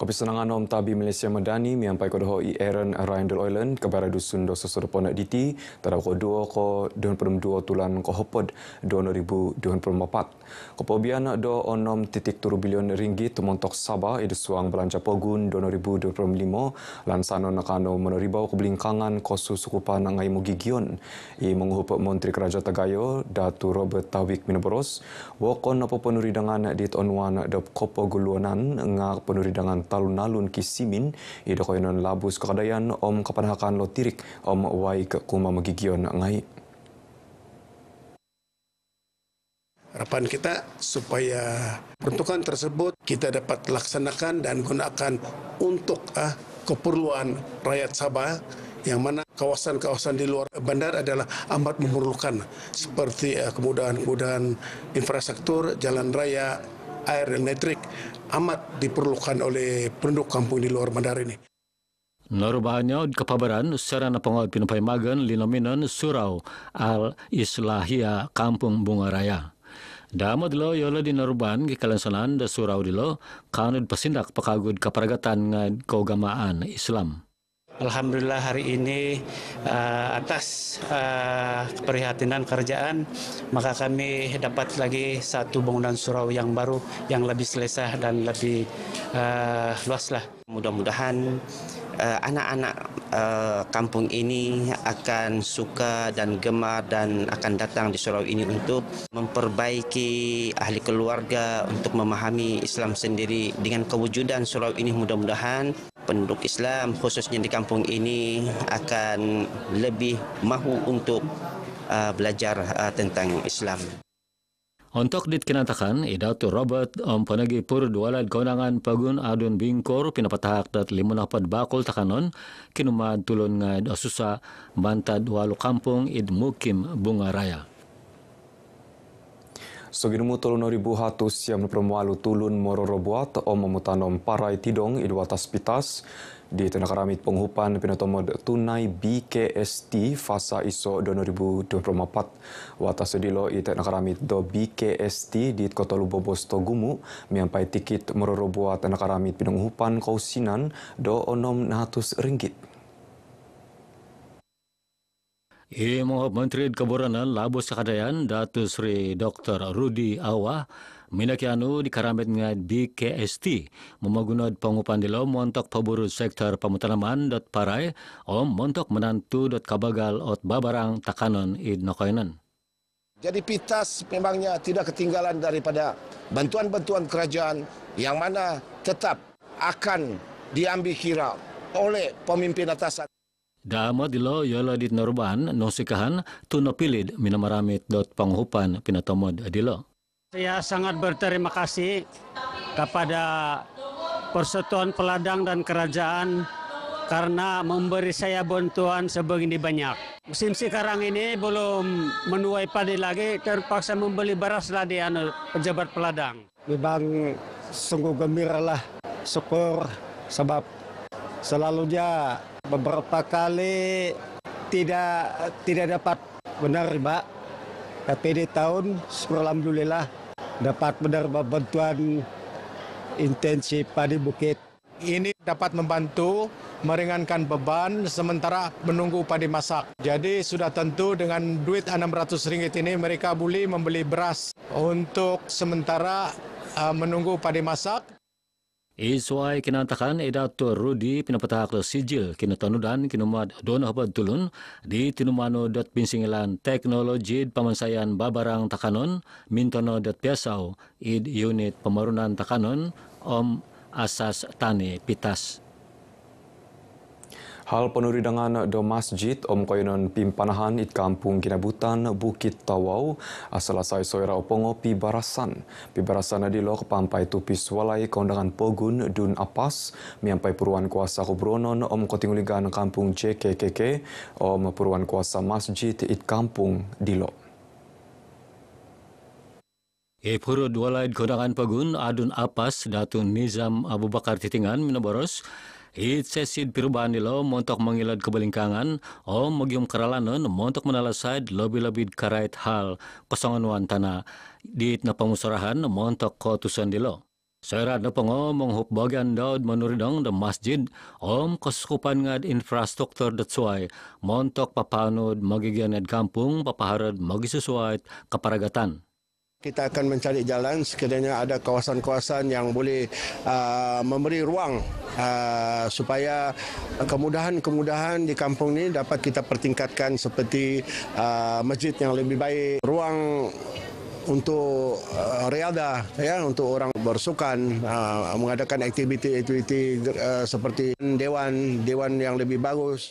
Kopi Senang Anom Tabi Malaysia Medani miampai kepada doho i Aaron Ryan Del Oilen ke dusun do sesoro ponak diti tara ko duo ko don perum duo tulan ko hopod 2024. Ko pobian do onom titik tu bilion ringgit montok Sabah itu suang belanja pogun 2025 lan sano nakano menoribau ko blingkangan ko susukupan ngai mugigion i menghupa Menteri Kerajaan Tagayo Datu Robert Tawik Minoboros wakon apa napo penuridangan dit onwan do ko poguluanan ngak penuridangan talunalun kisimin ida ko inon labus kadayan om kapanhakan lotirik om wai ke kuma magigion ngai harapan kita supaya peruntukan tersebut kita dapat laksanakan dan gunakan untuk ah, keperluan rakyat Sabah yang mana kawasan-kawasan di luar bandar adalah amat memerlukan seperti ah, kemudahan-kemudahan infrastruktur, jalan raya, air elektrik amat diperlukan oleh penduduk kampung di luar bandar ini. Narubahannya kepabaran serana pengawal pinupai magan linominan surau al-islahia kampung bunga raya. Damod lo yola di naruban ke kalensanan da surau di lo kanud pesindak pekagud keparagatan ngad keugamaan Islam. Alhamdulillah hari ini uh, atas uh, keprihatinan kerjaan maka kami dapat lagi satu bangunan surau yang baru yang lebih selesai dan lebih uh, luas lah. Mudah-mudahan uh, anak-anak uh, kampung ini akan suka dan gemar dan akan datang di surau ini untuk memperbaiki ahli keluarga untuk memahami Islam sendiri dengan kewujudan surau ini mudah-mudahan penduduk Islam khususnya di kampung ini akan lebih mahu untuk uh, belajar uh, tentang Islam. Untuk ditkinatakan, idatu Robert om penegi pur dualad gonangan pagun adun bingkor pinapatahak dat limunapad bakul takanon kinumad tulon ngad asusa bantad walu kampung id mukim bunga raya. So gidumu tolu nori buhatus yang mempermualu tulun mororo buat om memutanom parai tidong idu atas pitas di tengah keramit penghupan pinotomod tunai BKST fasa iso 2024 watas sedilo i tengah keramit do BKST di kota Lubobos Togumu miampai tikit mororo buat tengah keramit penghupan kausinan do onom 900 ringgit. Ia Menteri Keburanan Labu Sekadayan Datuk Sri Dr. Rudi Awah Minakianu di karamet ngad BKST memagunod pangupan dilo montok paburu sektor pamutanaman dot parai, om montok menantu dot kabagal ot babarang takanon id nokoinan. Jadi pitas memangnya tidak ketinggalan daripada bantuan-bantuan kerajaan yang mana tetap akan diambil kira oleh pemimpin atasan. Daamad yala dit norban nosikahan tunapilid minamaramit dot panghupan pinatamod adilo. Saya sangat berterima kasih kepada Persatuan Peladang dan Kerajaan karena memberi saya bantuan sebegini banyak. Musim sekarang ini belum menuai padi lagi, terpaksa membeli beras lagi anu pejabat peladang. Memang sungguh gembira lah, syukur sebab selalu dia beberapa kali tidak tidak dapat mbak tapi di tahun alhamdulillah dapat benar bantuan intensif padi bukit ini dapat membantu meringankan beban sementara menunggu padi masak. Jadi sudah tentu dengan duit enam ratus ringgit ini mereka boleh membeli beras untuk sementara eh, menunggu padi masak. Isuai kena antakan eda tu Rudi pinapata ke sijil kena tanudan kena muat dona apa tulun di tinumano dot pinsingilan teknologi pamansayan babarang takanon mintono dot piasau id unit pemarunan takanon om asas tani pitas. Hal penuridangan do masjid Om Koyonon Pimpanahan di Kampung Kinabutan Bukit Tawau asalah saya soira opongo pi barasan barasan di lok pampai tupis walai kondangan pogun dun apas miampai puruan kuasa kubronon Om Kotinguligan Kampung JKKK Om puruan kuasa masjid di Kampung di lok. E purut walai kondangan pogun adun apas datun Nizam Abu Bakar Titingan menoboros itsesid pirbahan nilo montok mangilad kebalingkangan o magyum karalanon montok manalasay lebih-lebih karait hal kosongan wantana diit na pamusarahan montok kotusan nilo. Saya na pango mong hubbagan daud manuridong da masjid om kasukupan ngad infrastruktur datsuay montok papanod magigyan ngad kampung papaharad magisusuay keparagatan. Kita akan mencari jalan sekiranya ada kawasan-kawasan yang boleh uh, memberi ruang uh, supaya kemudahan-kemudahan di kampung ini dapat kita pertingkatkan seperti uh, masjid yang lebih baik, ruang untuk uh, riada ya untuk orang bersukan uh, mengadakan aktiviti-aktiviti uh, seperti dewan dewan yang lebih bagus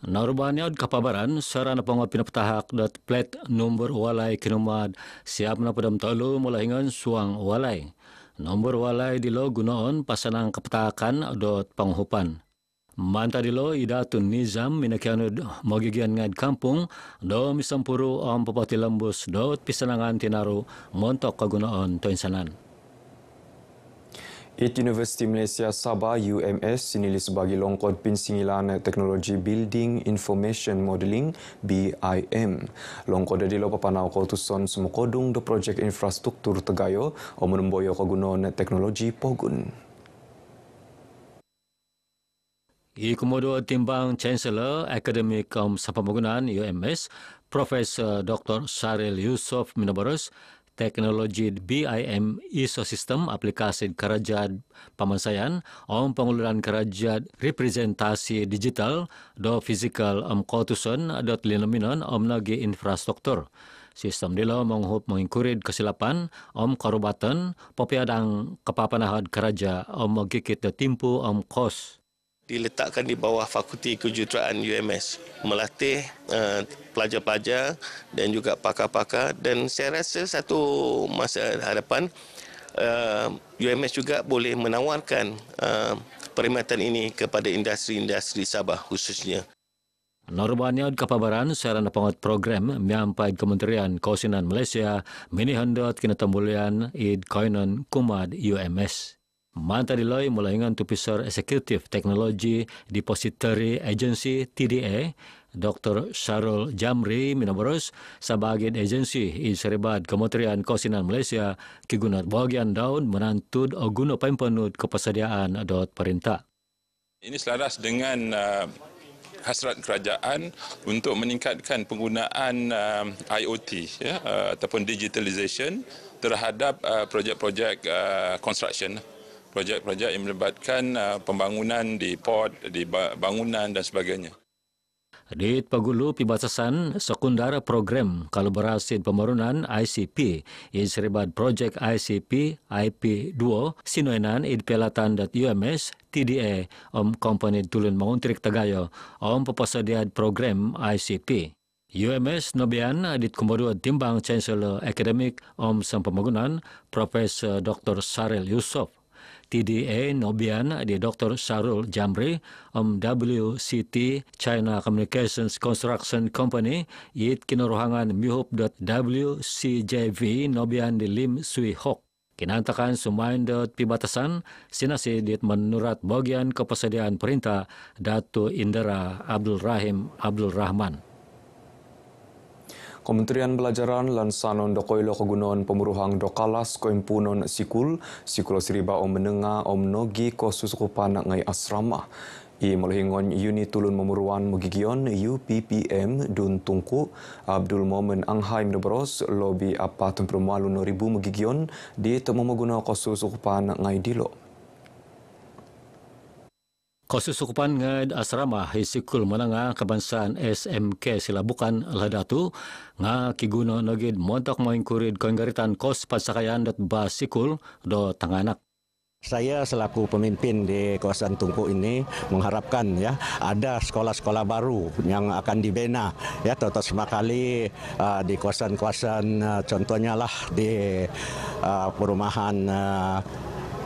Norband Kapabaran sora napanggo pintahak. ple numberwalaai kinuad siap napedam tolu mulaiinggon suwangwalalay. Noumber walay di Logunaon pasanang Kepeakan.t penghupan. Manta di loida Tu Nizam Minud mogigian nga Kaung, domi sempur om pepatii lembus dotpisaanangan Tinaru montok kagunaon Tosanan. IT Universiti Malaysia Sabah UMS dinilai sebagai longkod pinsingilan teknologi Building Information Modeling BIM. Longkod dari lupa kau kau tuson semukodung do projek infrastruktur tegayo o menemboyo kau teknologi pogun. I komodo timbang Chancellor Akademi Kaum Sampamogunan UMS Profesor Dr. Syaril Yusof Minabaros teknologi BIM ISO ecosystem aplikasi kerajaan pemansayan om penguluran kerajaan representasi digital do fizikal om kotusan dot linuminan om nagi infrastruktur sistem dilo menghub mengikurid kesilapan om korobatan popiadang kepapanahad kerajaan om magikit timpu om kos diletakkan di bawah Fakulti Kejuruteraan UMS melatih uh, pelajar-pelajar dan juga pakar-pakar dan saya rasa satu masa hadapan uh, eh, UMS juga boleh menawarkan uh, perkhidmatan ini kepada industri-industri Sabah khususnya. Norbania Kapabaran saran pangkat program menyampai Kementerian Kausinan Malaysia mini hendak kena tembulian id kainan kumad UMS. Mantari Loy mulai dengan Tupisar Eksekutif Teknologi Depository Agency TDA, Dr. Sarul Jamri Minamoros, sebagai agensi Inseribat Kementerian Kosinan Malaysia, kegunaan bahagian daun menantud oguno pempenut kepersediaan dot perintah. Ini selaras dengan uh, hasrat kerajaan untuk meningkatkan penggunaan uh, IoT ya, uh, ataupun digitalization terhadap uh, projek-projek uh, construction projek-projek yang melibatkan uh, pembangunan di port, di bangunan dan sebagainya. Di Pagulu, Pibatasan Sekundara Program Kolaborasi Pembangunan ICP yang seribat projek ICP IP2 Sinoenan id Pelatan dat UMS TDA Om Komponen Tulun Menguntrik tegayo Om Pepasadiat Program ICP. UMS Nobian adit kumbadua timbang Chancellor Akademik Om Sang Pembangunan Profesor Dr. Saril Yusof TDA Nobian di Dr. Sarul Jamri, um, WCT China Communications Construction Company, Yit Kinuruhangan Mihup Nobian di Lim Sui Hok. Kinantakan sumain dot pibatasan, sinasi dit menurat bagian kepesediaan perintah Datu Indera Abdul Rahim Abdul Rahman. Kementerian Belajaran Lansanon Dokoilo Kegunaan Pemuruhang Dokalas Koimpunon Sikul, Sikul Siriba Om Menengah Om Nogi Kosusukupan Ngai Asrama. I Molehingon unit Tulun Memuruan Mugigion UPPM Dun Tungku Abdul Momen Anghai Mdebros Lobi Apa Tumpur Malu Noribu Mugigion di Temu Meguna Kosusukupan Ngai Dilo. Dilo. Kasus sukupan ngad asrama hisikul menanga kebangsaan SMK Silabukan Alhadatu nga kiguno nagid montok moingkurid kongaritan kos pasakayan dot basikul do tanganak. Saya selaku pemimpin di kawasan Tungku ini mengharapkan ya ada sekolah-sekolah baru yang akan dibina ya terutama sekali uh, di kawasan-kawasan uh, contohnya lah di uh, perumahan uh,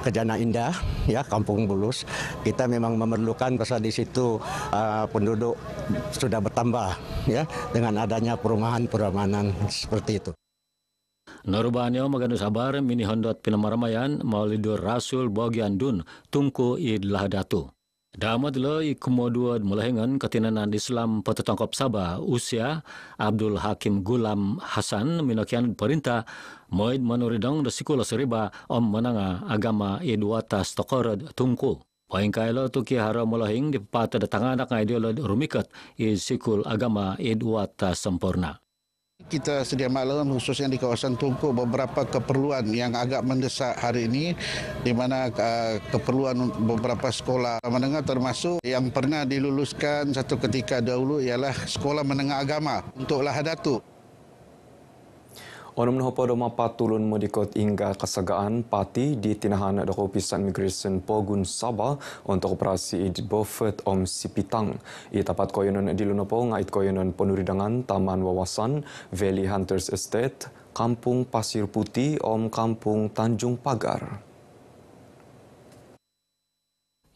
Kejana Indah, ya Kampung Bulus, kita memang memerlukan karena di situ uh, penduduk sudah bertambah, ya dengan adanya perumahan perumahan seperti itu. Norubanyo Magandu sabar mini hondot Pinamaramayan, Maulidur Rasul Dun, Tungku Idlah Datu. Damat le ikumo dua melahengan ketinanan Islam petetongkop Sabah usia Abdul Hakim Gulam Hasan minokian perintah moid menuridong resiko seriba om menanga agama iduata stokor tungku, wain kailo tuki haro melahing di pepata datang anak ideologi rumikat isikul agama iduata sempurna. Kita sedia maklum khususnya di kawasan Tungku beberapa keperluan yang agak mendesak hari ini di mana eh, keperluan beberapa sekolah menengah termasuk yang pernah diluluskan satu ketika dahulu ialah sekolah menengah agama untuk lahadatuk. Ono menho pada ma patulun modikot ingga kesegaan pati di tinahan doko pisan migration Pogun Sabah untuk operasi id bofet om sipitang. I tapat koyonon di lunopo ngait koyonon penuridangan taman wawasan Valley Hunters Estate Kampung Pasir Putih om Kampung Tanjung Pagar.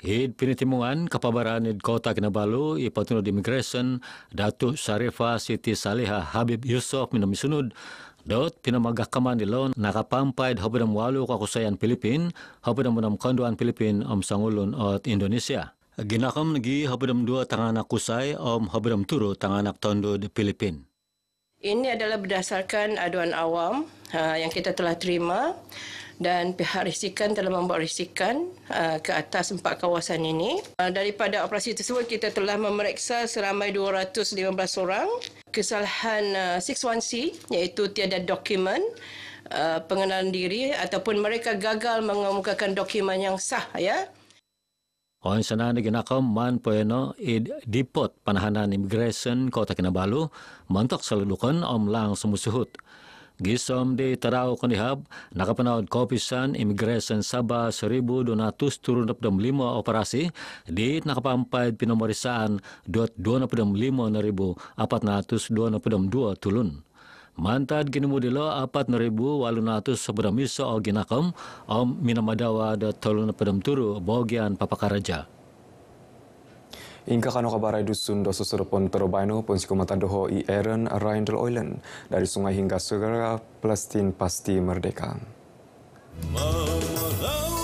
Hid pinitimungan kapabaran id kota Kinabalu i patunod immigration Datuk Sarifa Siti Saleha Habib Yusof minum sunud Dot pinamagakaman ni loan nakapampay habo dam walo ko kusayan Pilipin habo dam dam kanduan Pilipin om sangulon at Indonesia. Ginakam nagi habo dam dua tanganak kusay om habo dam turo tanganak tondo di Pilipin. Ini adalah berdasarkan aduan awam ha, yang kita telah terima dan pihak risikan telah membuat risikan uh, ke atas empat kawasan ini. Uh, daripada operasi tersebut, kita telah memeriksa seramai 215 orang. Kesalahan uh, 61C iaitu tiada dokumen uh, pengenalan diri ataupun mereka gagal mengemukakan dokumen yang sah. Ya. Orang sana diginakam man poeno i dipot panahanan imigresen kota Kinabalu selalu selalukan om lang semusuhut. Gisom di Tarau Kondihab, nakapanawad Kopisan Immigration Sabah 1200 turun lima operasi di nakapampaid pinomorisaan 25,422 tulun. Mantad ginumudi lo 4,800 iso o ginakom o minamadawa dot turu bagian papakaraja. Ingka kanu kabarai dusun dosa serupun terobaino pun siku matandoho i Aaron Rindel Oilen dari sungai hingga segera Palestin Pasti Merdeka. Mama, mama.